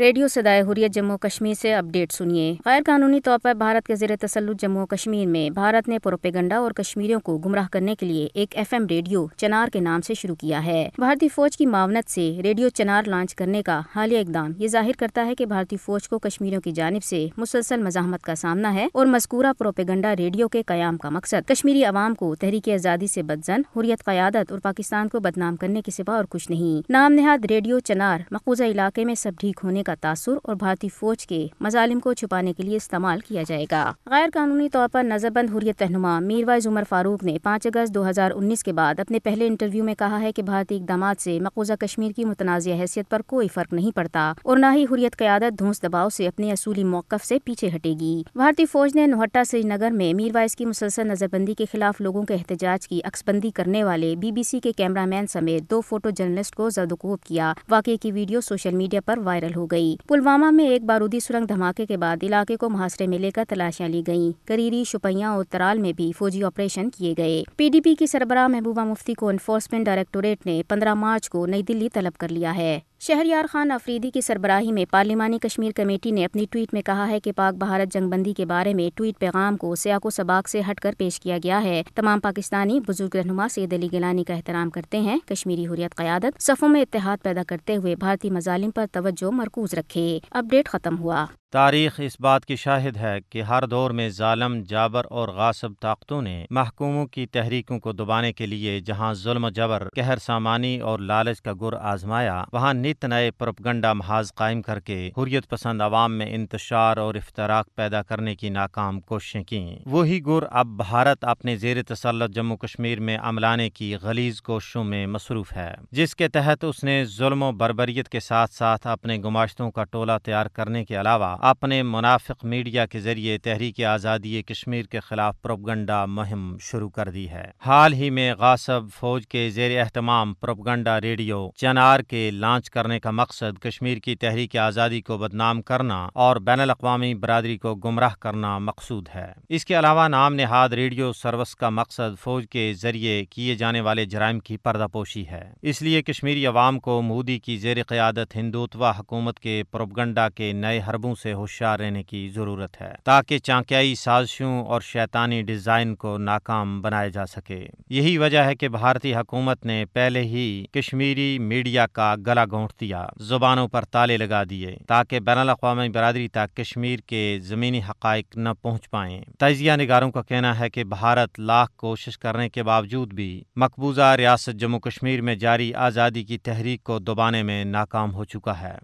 radio सदाए हुरियत जम्मू कश्मीर से अपडेट सुनिए गैर कानूनी तौर पर भारत के जेर तसल्लु जम्मू कश्मीर में भारत ने प्रोपेगंडा और कश्मीरियों को गुमराह करने के लिए एक एफएम रेडियो चनार के नाम से शुरू किया है भारतीय फौज की मावनत से रेडियो चनार लॉन्च करने का हालिया इकदाम ये जाहिर करता है की भारतीय फौज को कश्मीरों की जानब ऐसी मुसलसल मजामत का सामना है और मजकूरा प्रोपेगंडा रेडियो के क्याम का मकसद कश्मीरी आवाम को तहरीक आज़ादी ऐसी बदजन हुरियत क्यादत और पाकिस्तान को बदनाम करने के सिवा और कुछ नहीं नाम नेहाद रेडियो चनार मकबूजा इलाके में सब ठीक होने का तासुर और भारतीय फौज के मजालिम को छुपाने के लिए इस्तेमाल किया जाएगा गैर कानूनी तौर पर नजरबंद हुरियत रहनुमा मीरवाइज उमर फारूक ने पाँच अगस्त दो हजार उन्नीस के बाद अपने पहले इंटरव्यू में कहा है की भारतीय इकदाम ऐसी मकोजा कश्मीर की मुतनाज़ हैसियत आरोप कोई फर्क नहीं पड़ता और न ही हुरियत क्यादत धूस दबाव ऐसी अपने असूली मौकफ ऐसी पीछे हटेगी भारतीय फौज ने नोहटा श्रीनगर में मीरवाइज की मुसलसल नजरबंदी के खिलाफ लोगों के एहतजाज की अक्सबंदी करने वाले बीबीसी के कैमरा मैन समेत दो फोटो जर्नलिस्ट को जदोकोब किया वाकई की वीडियो सोशल मीडिया आरोप वायरल हो गई गई पुलवामा में एक बारूदी सुरंग धमाके के बाद इलाके को मुहासरे में लेकर तलाशियाँ ली गयी करीरी शुपैया और तराल में भी फौजी ऑपरेशन किए गए पीडीपी की सरबराह महबूबा मुफ्ती को इन्फोर्समेंट डायरेक्टोरेट ने पंद्रह मार्च को नई दिल्ली तलब कर लिया है शहरयार खान अफरीदी की सरबराही में पार्लिमानी कश्मीर कमेटी ने अपनी ट्वीट में कहा है कि पाक भारत जंगबंदी के बारे में ट्वीट पैगाम को सयाको सबाक से हटकर पेश किया गया है तमाम पाकिस्तानी बुजुर्ग रहनुमा सैद अली गिलानी का एहतराम करते हैं कश्मीरी हुरियत क्यादत सफ़ों में इतिहाद पैदा करते हुए भारतीय मजालिम पर तवज्जो मरकूज रखे अपडेट खत्म हुआ तारीख इस बात की शाहिद है कि हर दौर में जालम जाबर और गासब ताकतों ने महकूमों की तहरीकों को दबाने के लिए जहां जुल्म जबर कहर सामानी और लालच का गुर आजमाया वहां नित नए प्रोपगंडा महाज कायम करके हुरियत पसंद आवाम में इंतशार और इफ्तराक पैदा करने की नाकाम कोशिशें कीं वही गुर अब भारत अपने जेर तसलत जम्मू कश्मीर में अमलाने की गलीज कोशिशों में मसरूफ़ है जिसके तहत उसने जुल्म बरबरीत के साथ साथ अपने गुमाश्तों का टोला तैयार करने के अलावा अपने मुनाफिक मीडिया के ज़रिए तहरीक आज़ादी कश्मीर के ख़िलाफ़ प्रोपगंडा मुहिम शुरू कर दी है हाल ही में गासब फौज के जेर अहतमाम प्रोपगंडा रेडियो चनार के लॉन्च करने का मकसद कश्मीर की तहरीक आज़ादी को बदनाम करना और बैन अवी बरदरी को गुमराह करना मकसूद है इसके अलावा नाम नहाद रेडियो सर्विस का मकसद फौज के ज़रिए किए जाने वाले जराइम की पर्दापोशी है इसलिए कश्मीरी अवाम को मोदी की जेर क़्यादत हिंदुत्वा हुकूमत के प्रोपगंडा के नए हरबों से से होशियार रहने की ज़रूरत है ताकि चांक्याई साजिशों और शैतानी डिज़ाइन को नाकाम बनाया जा सके यही वजह है कि भारतीय हुकूमत ने पहले ही कश्मीरी मीडिया का गला घोंट दिया जुबानों पर ताले लगा दिए ताकि बैन अवी बरदरी तक कश्मीर के ज़मीनी हक़ न पहुँच पाए तजिया नगारों का कहना है कि भारत लाख कोशिश करने के बावजूद भी मकबूजा रियासत जम्मू कश्मीर में जारी आज़ादी की तहरीक को दबाने में नाकाम हो चुका है